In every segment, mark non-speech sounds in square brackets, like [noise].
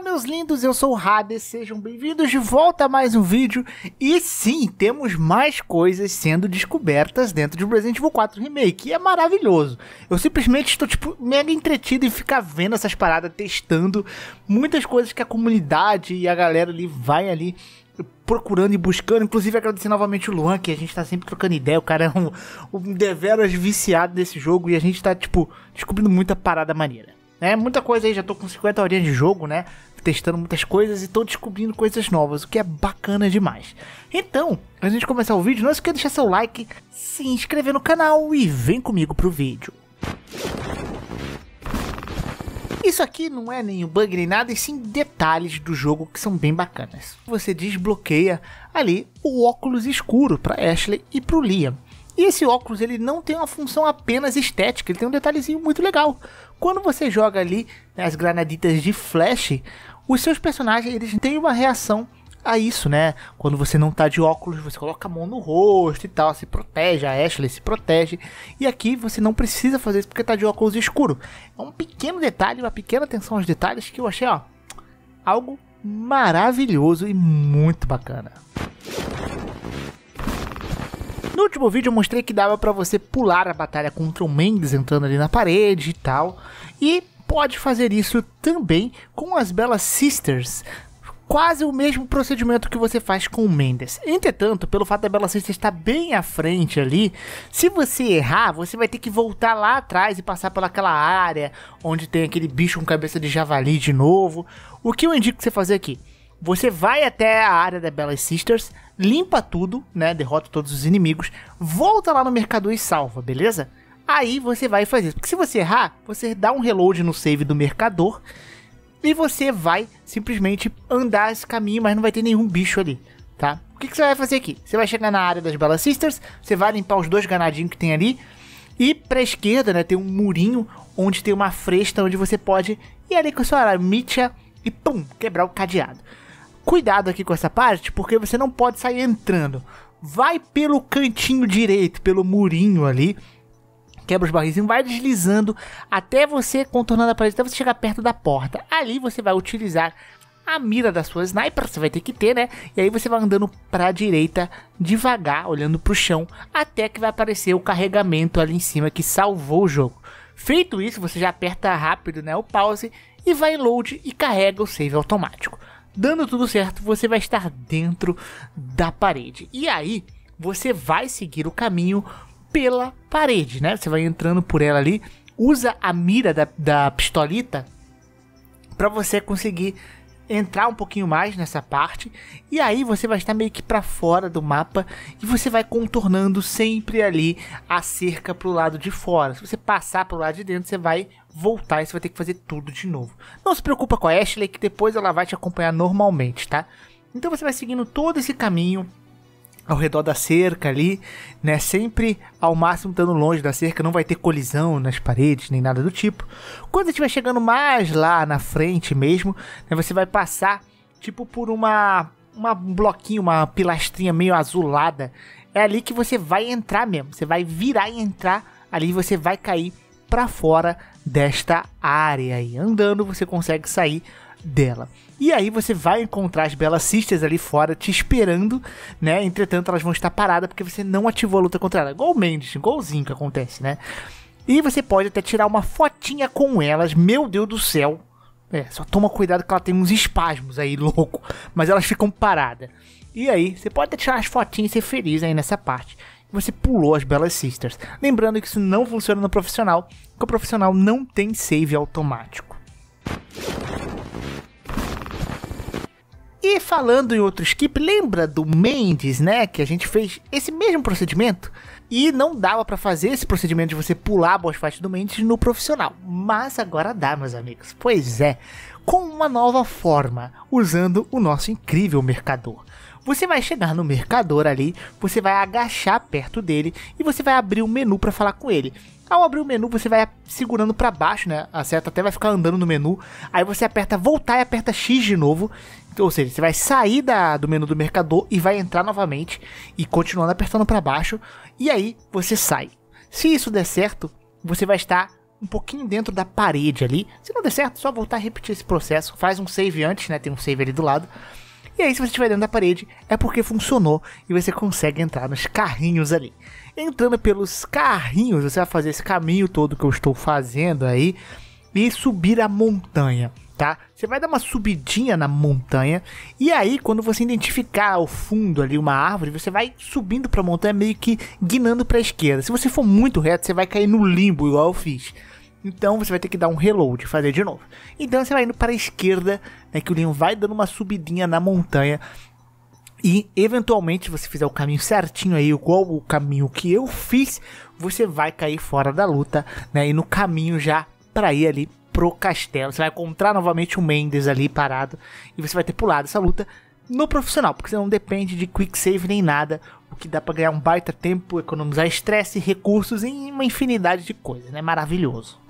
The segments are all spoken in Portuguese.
meus lindos, eu sou o Hades, sejam bem-vindos de volta a mais um vídeo. E sim, temos mais coisas sendo descobertas dentro de Resident Evil 4 Remake, e é maravilhoso. Eu simplesmente estou tipo mega entretido em ficar vendo essas paradas, testando muitas coisas que a comunidade e a galera ali vai ali procurando e buscando. Inclusive, agradecer novamente o Luan, que a gente está sempre trocando ideia. O cara é um, um deveras viciado desse jogo e a gente está tipo, descobrindo muita parada maneira. Né? Muita coisa aí, já tô com 50 horinhas de jogo, né? testando muitas coisas e tô descobrindo coisas novas, o que é bacana demais. Então, antes de começar o vídeo, não esqueça de deixar seu like, se inscrever no canal e vem comigo pro vídeo. Isso aqui não é nenhum bug nem nada, e sim detalhes do jogo que são bem bacanas. Você desbloqueia ali o óculos escuro para Ashley e para o Liam. E esse óculos ele não tem uma função apenas estética, ele tem um detalhezinho muito legal. Quando você joga ali né, as granaditas de flash, os seus personagens eles têm uma reação a isso, né? Quando você não tá de óculos, você coloca a mão no rosto e tal, se protege, a Ashley se protege. E aqui você não precisa fazer isso porque tá de óculos escuro. É um pequeno detalhe, uma pequena atenção aos detalhes que eu achei, ó, algo maravilhoso e muito bacana. No último vídeo eu mostrei que dava para você pular a batalha contra o Mendes entrando ali na parede e tal. E pode fazer isso também com as Belas Sisters, quase o mesmo procedimento que você faz com o Mendes. Entretanto, pelo fato da Bela Sister estar bem à frente ali, se você errar, você vai ter que voltar lá atrás e passar pelaquela área onde tem aquele bicho com cabeça de javali de novo. O que eu indico você fazer aqui? Você vai até a área da Bela Sisters, limpa tudo, né, derrota todos os inimigos, volta lá no mercador e salva, beleza? aí você vai fazer. Porque se você errar, você dá um reload no save do mercador e você vai simplesmente andar esse caminho, mas não vai ter nenhum bicho ali, tá? O que, que você vai fazer aqui? Você vai chegar na área das Bella Sisters, você vai limpar os dois ganadinhos que tem ali e pra esquerda, né, tem um murinho onde tem uma fresta onde você pode ir ali com a sua mitia e pum, quebrar o cadeado. Cuidado aqui com essa parte, porque você não pode sair entrando. Vai pelo cantinho direito, pelo murinho ali, quebra os barris e vai deslizando até você contornando a parede, até você chegar perto da porta. Ali você vai utilizar a mira da sua sniper, você vai ter que ter, né? E aí você vai andando a direita devagar, olhando para o chão, até que vai aparecer o carregamento ali em cima que salvou o jogo. Feito isso, você já aperta rápido, né, o pause e vai load e carrega o save automático. Dando tudo certo, você vai estar dentro da parede. E aí, você vai seguir o caminho pela parede, né? Você vai entrando por ela ali, usa a mira da, da pistolita para você conseguir entrar um pouquinho mais nessa parte e aí você vai estar meio que para fora do mapa e você vai contornando sempre ali a cerca pro lado de fora. Se você passar pro lado de dentro, você vai voltar e você vai ter que fazer tudo de novo. Não se preocupa com a Ashley que depois ela vai te acompanhar normalmente, tá? Então você vai seguindo todo esse caminho ao redor da cerca ali, né? Sempre ao máximo estando longe da cerca, não vai ter colisão nas paredes nem nada do tipo. Quando estiver chegando mais lá na frente mesmo, né, você vai passar tipo por uma uma bloquinho, uma pilastrinha meio azulada. É ali que você vai entrar mesmo. Você vai virar e entrar ali, você vai cair para fora desta área e andando você consegue sair dela. E aí você vai encontrar as Bela Sisters ali fora te esperando, né? Entretanto, elas vão estar paradas porque você não ativou a luta contra ela. Igual o Mendes, igualzinho que acontece, né? E você pode até tirar uma fotinha com elas. Meu Deus do céu. É, só toma cuidado que ela tem uns espasmos aí, [laughs] louco. Mas elas ficam paradas. E aí, você pode até tirar as fotinhas e ser feliz aí nessa parte você pulou as Belas Sisters. Lembrando que isso não funciona no profissional, porque o profissional não tem save automático. E falando em outro skip, lembra do Mendes, né? Que a gente fez esse mesmo procedimento e não dava para fazer esse procedimento de você pular a boss fight do Mendes no profissional. Mas agora dá, meus amigos. Pois é, com uma nova forma, usando o nosso incrível mercador. Você vai chegar no mercador ali, você vai agachar perto dele e você vai abrir um menu para falar com ele. Ao abrir o menu, você vai segurando para baixo, né? A seta até vai ficar andando no menu. Aí você aperta voltar e aperta X de novo. Ou seja, você vai sair da, do menu do mercador e vai entrar novamente e continuando apertando para baixo. E aí você sai. Se isso der certo, você vai estar um pouquinho dentro da parede ali. Se não der certo, só voltar a repetir esse processo. Faz um save antes, né? Tem um save ali do lado. E aí, se você estiver dentro da parede, é porque funcionou e você consegue entrar nos carrinhos ali. Entrando pelos carrinhos, você vai fazer esse caminho todo que eu estou fazendo aí e subir a montanha. Tá? Você vai dar uma subidinha na montanha e aí quando você identificar ao fundo ali uma árvore, você vai subindo para a montanha meio que guinando para a esquerda. Se você for muito reto, você vai cair no limbo igual eu fiz. Então você vai ter que dar um reload, fazer de novo. Então você vai indo para a esquerda, né, que o Leon vai dando uma subidinha na montanha. E eventualmente, você fizer o caminho certinho aí, igual o caminho que eu fiz, você vai cair fora da luta, né? E no caminho já para ir ali pro castelo. Você vai encontrar novamente o Mendes ali parado e você vai ter pulado essa luta no profissional, porque você não depende de quick save nem nada, o que dá para ganhar um baita tempo, economizar estresse, recursos e uma infinidade de coisas, né? Maravilhoso.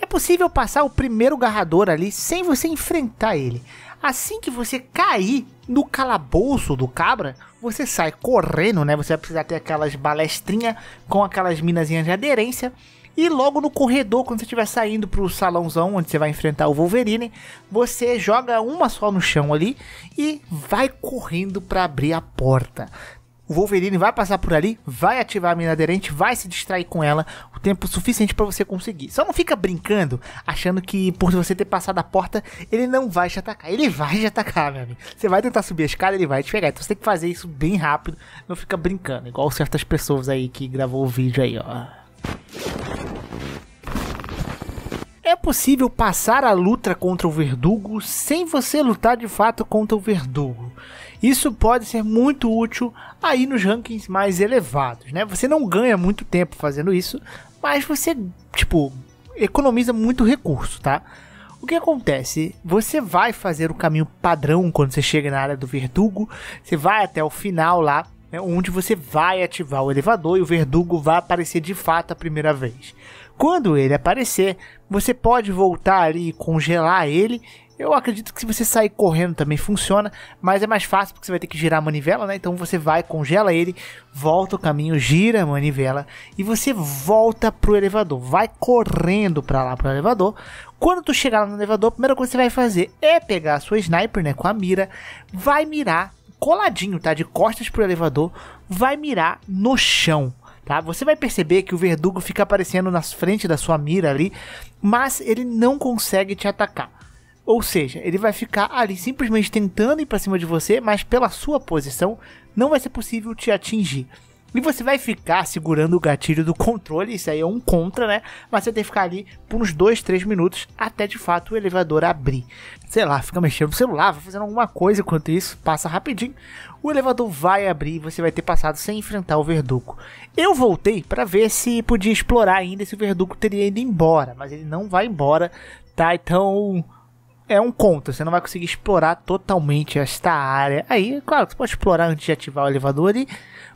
É possível passar o primeiro garrador ali sem você enfrentar ele. Assim que você cair no calabouço do cabra, você sai correndo, né? Você vai precisar ter aquelas balestrinhas com aquelas minazinhas de aderência. E logo no corredor, quando você estiver saindo pro salãozão onde você vai enfrentar o Wolverine, você joga uma só no chão ali e vai correndo para abrir a porta. O Wolverine vai passar por ali, vai ativar a mina aderente, vai se distrair com ela o tempo suficiente para você conseguir. Só não fica brincando, achando que por você ter passado a porta, ele não vai te atacar. Ele vai te atacar, meu amigo. Você vai tentar subir a escada, ele vai te pegar. Então você tem que fazer isso bem rápido, não fica brincando, igual certas pessoas aí que gravou o vídeo aí, ó. É possível passar a luta contra o verdugo sem você lutar de fato contra o verdugo. Isso pode ser muito útil aí nos rankings mais elevados, né? Você não ganha muito tempo fazendo isso, mas você, tipo, economiza muito recurso, tá? O que acontece? Você vai fazer o caminho padrão quando você chega na área do Verdugo, você vai até o final lá, né, onde você vai ativar o elevador e o Verdugo vai aparecer de fato a primeira vez. Quando ele aparecer, você pode voltar ali e congelar ele eu acredito que se você sair correndo também funciona, mas é mais fácil porque você vai ter que girar a manivela, né? Então você vai, congela ele, volta o caminho, gira a manivela e você volta pro elevador. Vai correndo para lá pro elevador. Quando tu chegar no elevador, a primeira coisa que você vai fazer é pegar a sua sniper, né, com a mira, vai mirar coladinho, tá, de costas pro elevador, vai mirar no chão. Tá? Você vai perceber que o verdugo fica aparecendo na frente da sua mira ali, mas ele não consegue te atacar. Ou seja, ele vai ficar ali simplesmente tentando ir para cima de você, mas pela sua posição não vai ser possível te atingir. E você vai ficar segurando o gatilho do controle, isso aí é um contra, né? Mas você tem que ficar ali por uns 2, 3 minutos até de fato o elevador abrir. Sei lá, fica mexendo no celular, vai fazendo alguma coisa enquanto isso, passa rapidinho. O elevador vai abrir e você vai ter passado sem enfrentar o verdugo. Eu voltei para ver se podia explorar ainda se o verdugo teria ido embora, mas ele não vai embora, tá? Então é um conto, você não vai conseguir explorar totalmente esta área. Aí, claro, você pode explorar antes de ativar o elevador, ali,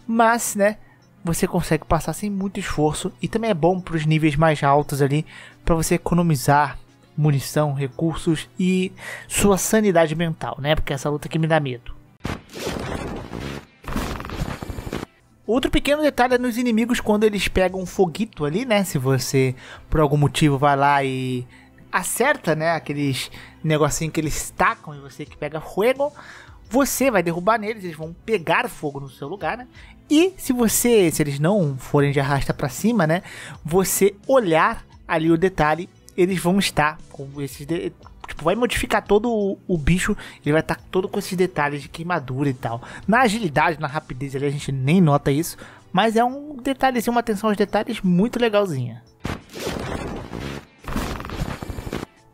mas, né, você consegue passar sem muito esforço e também é bom para os níveis mais altos ali, para você economizar munição, recursos e sua sanidade mental, né? Porque essa luta que me dá medo. Outro pequeno detalhe é nos inimigos quando eles pegam um foguito ali, né? Se você por algum motivo vai lá e acerta, né? Aqueles negocinho que eles tacam e você que pega fogo. Você vai derrubar neles, eles vão pegar fogo no seu lugar, né? E se você, se eles não forem de arrasta para cima, né? Você olhar ali o detalhe, eles vão estar com esses de... tipo vai modificar todo o, o, bicho, ele vai estar tá todo com esses detalhes de queimadura e tal. Na agilidade, na rapidez ali a gente nem nota isso, mas é um detalhezinho, uma atenção aos detalhes muito legalzinha.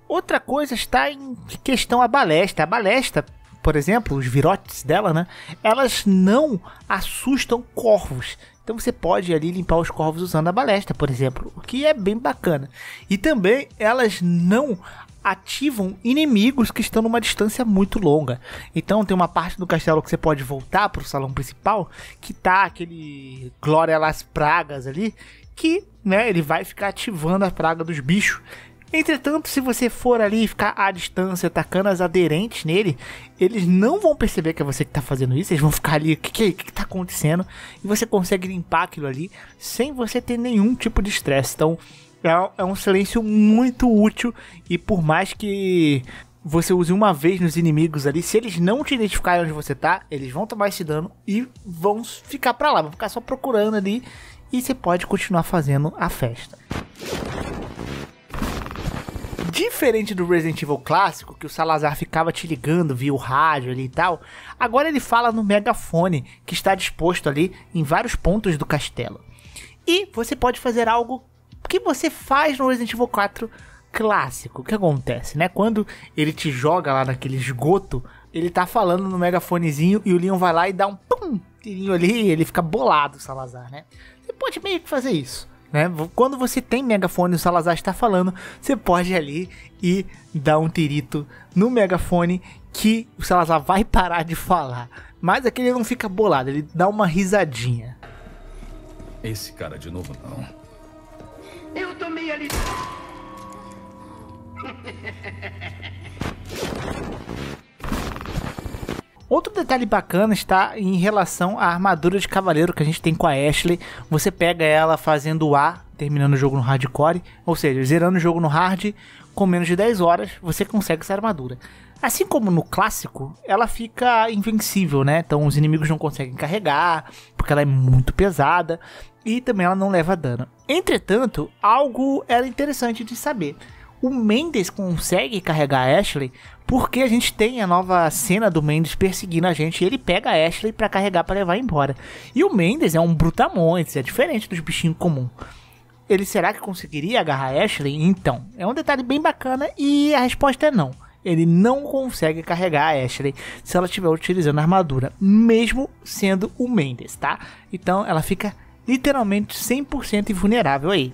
Outra coisa está em questão a balestra. A balestra, por exemplo, os virotes dela, né? Elas não assustam corvos. Então você pode ali limpar os corvos usando a balestra, por exemplo, o que é bem bacana. E também elas não ativam inimigos que estão numa distância muito longa. Então tem uma parte do castelo que você pode voltar para o salão principal, que tá aquele Glória Las Pragas ali, que né, ele vai ficar ativando a praga dos bichos. Entretanto, se você for ali e ficar à distância atacando as aderentes nele, eles não vão perceber que é você que está fazendo isso, eles vão ficar ali, o que, que, é, que tá acontecendo? E você consegue limpar aquilo ali sem você ter nenhum tipo de estresse. Então, é, é um silêncio muito útil e por mais que você use uma vez nos inimigos ali, se eles não te identificarem onde você está, eles vão tomar esse dano e vão ficar para lá, vão ficar só procurando ali e você pode continuar fazendo a festa. Diferente do Resident Evil clássico, que o Salazar ficava te ligando via o rádio ali e tal, agora ele fala no megafone que está disposto ali em vários pontos do castelo. E você pode fazer algo que você faz no Resident Evil 4 clássico. O que acontece, né? Quando ele te joga lá naquele esgoto, ele tá falando no megafonezinho e o Leon vai lá e dá um pum, tirinho ali, ele fica bolado, o Salazar, né? Você pode meio que fazer isso. Né? Quando você tem megafone, o Salazar está falando, você pode ir ali e dar um tirito no megafone que o Salazar vai parar de falar. Mas aqui é ele não fica bolado, ele dá uma risadinha. Esse cara de novo não. Eu tomei ali. [laughs] Outro detalhe bacana está em relação à armadura de cavaleiro que a gente tem com a Ashley. Você pega ela fazendo A, terminando o jogo no hardcore, ou seja, zerando o jogo no hard com menos de 10 horas, você consegue essa armadura. Assim como no clássico, ela fica invencível, né? Então os inimigos não conseguem carregar, porque ela é muito pesada e também ela não leva dano. Entretanto, algo era interessante de saber o Mendes consegue carregar a Ashley porque a gente tem a nova cena do Mendes perseguindo a gente e ele pega a Ashley para carregar para levar embora. E o Mendes é um brutamontes, é diferente dos bichinhos comum. Ele será que conseguiria agarrar a Ashley? Então, é um detalhe bem bacana e a resposta é não. Ele não consegue carregar a Ashley se ela estiver utilizando a armadura, mesmo sendo o Mendes, tá? Então ela fica literalmente 100% invulnerável aí.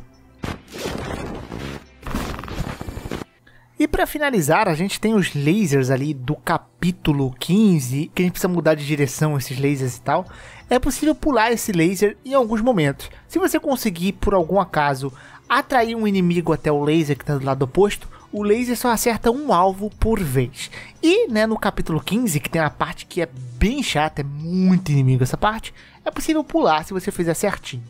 E para finalizar, a gente tem os lasers ali do capítulo 15, que a gente precisa mudar de direção esses lasers e tal. É possível pular esse laser em alguns momentos. Se você conseguir, por algum acaso, atrair um inimigo até o laser que está do lado oposto, o laser só acerta um alvo por vez. E né, no capítulo 15, que tem uma parte que é bem chata, é muito inimigo essa parte, é possível pular se você fizer certinho.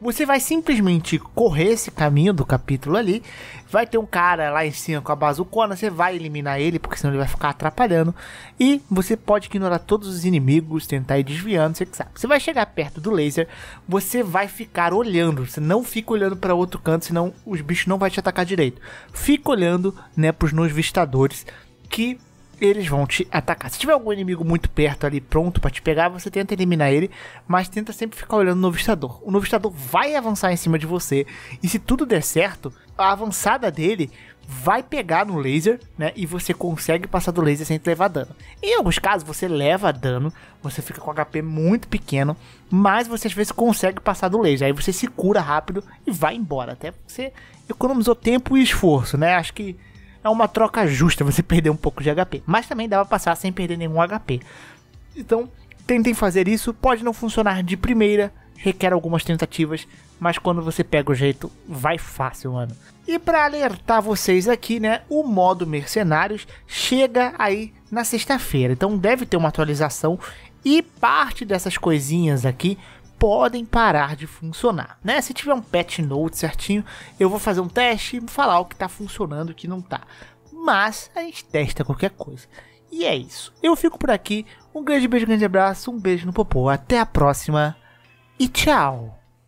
Você vai simplesmente correr esse caminho do capítulo ali. Vai ter um cara lá em cima com a bazucona, você vai eliminar ele, porque senão ele vai ficar atrapalhando. E você pode ignorar todos os inimigos, tentar ir desviando, você que sabe. Você vai chegar perto do laser, você vai ficar olhando. Você não fica olhando para outro canto, senão os bichos não vão te atacar direito. Fica olhando, né, pros nos vistadores que eles vão te atacar. Se tiver algum inimigo muito perto ali, pronto para te pegar, você tenta eliminar ele, mas tenta sempre ficar olhando no novistador. O novistador vai avançar em cima de você, e se tudo der certo, a avançada dele vai pegar no laser, né? E você consegue passar do laser sem levar dano. Em alguns casos, você leva dano, você fica com HP muito pequeno, mas você às vezes consegue passar do laser. Aí você se cura rápido e vai embora. Até você economizou tempo e esforço, né? Acho que é uma troca justa você [laughs] perder um pouco de HP. Mas também dá pra passar sem perder nenhum HP. Então, tentem fazer isso. Pode não funcionar de primeira, requer algumas tentativas, mas quando você pega o jeito, vai fácil, mano. E para alertar vocês aqui, né, o modo mercenários chega aí na sexta-feira. Então deve ter uma atualização e parte dessas coisinhas aqui podem parar de funcionar, né? Se tiver um patch note certinho, eu vou fazer um teste e falar o que está funcionando e o que não está. Mas a gente testa qualquer coisa. E é isso. Eu fico por aqui. Um grande beijo, grande abraço, um beijo no popô. Até a próxima e tchau.